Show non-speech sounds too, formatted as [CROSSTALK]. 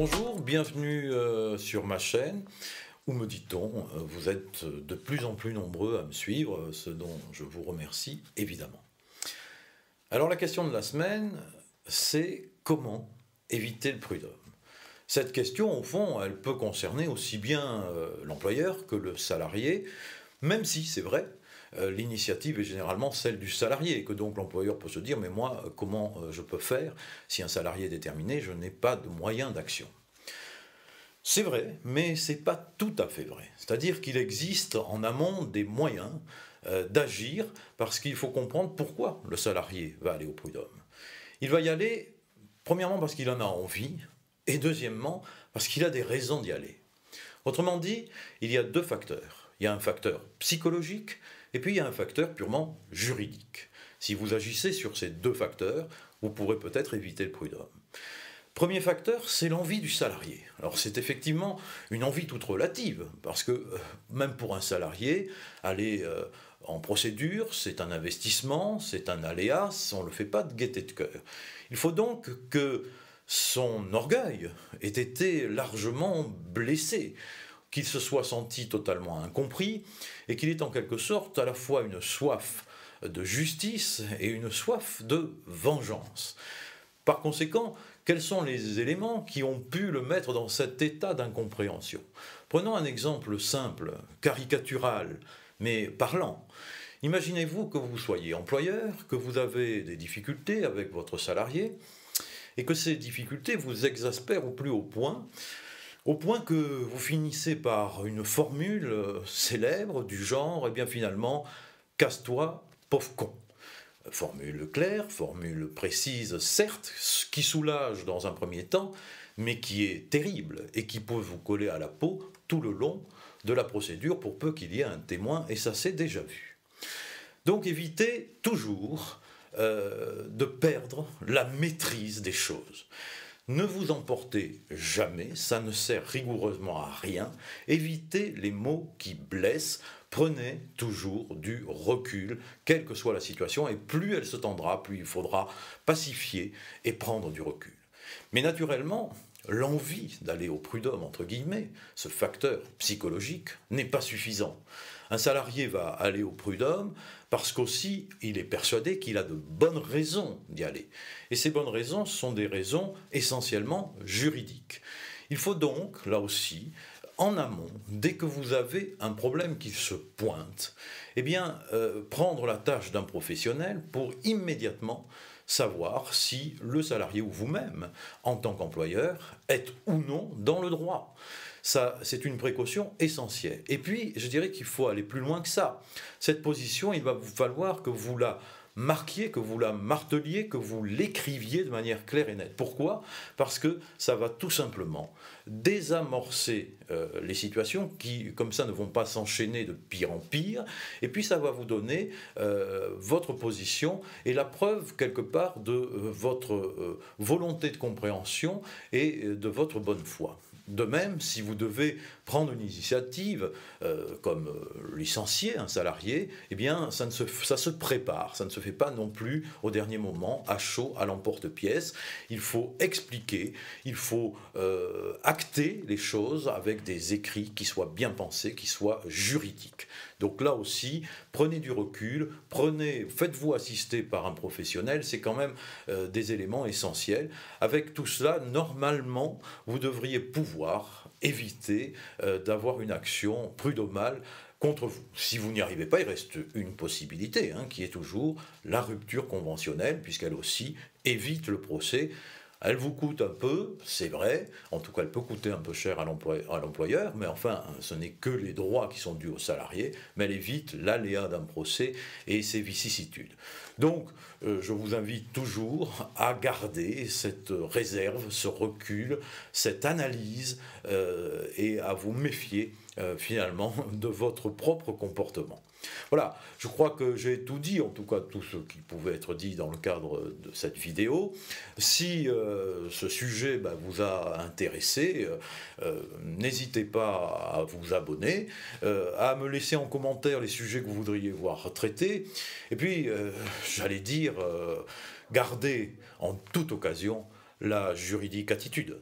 Bonjour, bienvenue euh, sur ma chaîne. Où me dit-on euh, Vous êtes de plus en plus nombreux à me suivre, ce dont je vous remercie évidemment. Alors la question de la semaine, c'est comment éviter le prud'homme Cette question, au fond, elle peut concerner aussi bien euh, l'employeur que le salarié, même si, c'est vrai, euh, l'initiative est généralement celle du salarié, que donc l'employeur peut se dire, mais moi, euh, comment euh, je peux faire si un salarié est déterminé, je n'ai pas de moyens d'action. C'est vrai, mais ce n'est pas tout à fait vrai. C'est-à-dire qu'il existe en amont des moyens d'agir, parce qu'il faut comprendre pourquoi le salarié va aller au prud'homme. Il va y aller, premièrement, parce qu'il en a envie, et deuxièmement, parce qu'il a des raisons d'y aller. Autrement dit, il y a deux facteurs. Il y a un facteur psychologique et puis il y a un facteur purement juridique. Si vous agissez sur ces deux facteurs, vous pourrez peut-être éviter le prud'homme. Premier facteur, c'est l'envie du salarié. Alors c'est effectivement une envie toute relative, parce que euh, même pour un salarié, aller euh, en procédure, c'est un investissement, c'est un aléas, on ne le fait pas de gaieté de cœur. Il faut donc que son orgueil ait été largement blessé, qu'il se soit senti totalement incompris, et qu'il ait en quelque sorte à la fois une soif de justice et une soif de vengeance. Par conséquent, quels sont les éléments qui ont pu le mettre dans cet état d'incompréhension Prenons un exemple simple, caricatural, mais parlant. Imaginez-vous que vous soyez employeur, que vous avez des difficultés avec votre salarié, et que ces difficultés vous exaspèrent au plus haut point, au point que vous finissez par une formule euh, célèbre du genre, et eh bien finalement, casse-toi, pauvre con. Formule claire, formule précise, certes, qui soulage dans un premier temps, mais qui est terrible et qui peut vous coller à la peau tout le long de la procédure pour peu qu'il y ait un témoin, et ça s'est déjà vu. Donc évitez toujours euh, de perdre la maîtrise des choses. Ne vous emportez jamais, ça ne sert rigoureusement à rien. Évitez les mots qui blessent. Prenez toujours du recul, quelle que soit la situation, et plus elle se tendra, plus il faudra pacifier et prendre du recul. Mais naturellement, l'envie d'aller au prud'homme, entre guillemets, ce facteur psychologique, n'est pas suffisant. Un salarié va aller au prud'homme parce qu'aussi il est persuadé qu'il a de bonnes raisons d'y aller. Et ces bonnes raisons sont des raisons essentiellement juridiques. Il faut donc, là aussi, en amont, dès que vous avez un problème qui se pointe, eh bien, euh, prendre la tâche d'un professionnel pour immédiatement savoir si le salarié ou vous-même, en tant qu'employeur, êtes ou non dans le droit. Ça, c'est une précaution essentielle. Et puis, je dirais qu'il faut aller plus loin que ça. Cette position, il va vous falloir que vous la marquiez, que vous la marteliez, que vous l'écriviez de manière claire et nette. Pourquoi Parce que ça va tout simplement désamorcer euh, les situations qui, comme ça, ne vont pas s'enchaîner de pire en pire. Et puis, ça va vous donner euh, votre position et la preuve, quelque part, de euh, votre volonté de compréhension et de votre bonne foi. De même, si vous devez prendre une initiative, comme licencier un salarié, eh bien, ça, ne se, ça se prépare, ça ne se fait pas non plus au dernier moment, à chaud, à l'emporte-pièce. Il faut expliquer, il faut euh, acter les choses avec des écrits qui soient bien pensés, qui soient juridiques. Donc là aussi, prenez du recul, prenez, faites-vous assister par un professionnel, c'est quand même euh, des éléments essentiels. Avec tout cela, normalement, vous devriez pouvoir éviter euh, d'avoir une action prud'homale contre vous. Si vous n'y arrivez pas, il reste une possibilité, hein, qui est toujours la rupture conventionnelle, puisqu'elle aussi évite le procès. Elle vous coûte un peu, c'est vrai, en tout cas elle peut coûter un peu cher à l'employeur, mais enfin ce n'est que les droits qui sont dus aux salariés, mais elle évite l'aléa d'un procès et ses vicissitudes. Donc euh, je vous invite toujours à garder cette réserve, ce recul, cette analyse euh, et à vous méfier euh, finalement [LAUGHS] de votre propre comportement. Voilà, je crois que j'ai tout dit, en tout cas tout ce qui pouvait être dit dans le cadre de cette vidéo. Si euh, ce sujet bah, vous a intéressé, n'hésitez pas à vous abonner, à me laisser en commentaire les sujets que vous voudriez voir traités, et puis, j'allais dire, gardez en toute occasion la juridique attitude.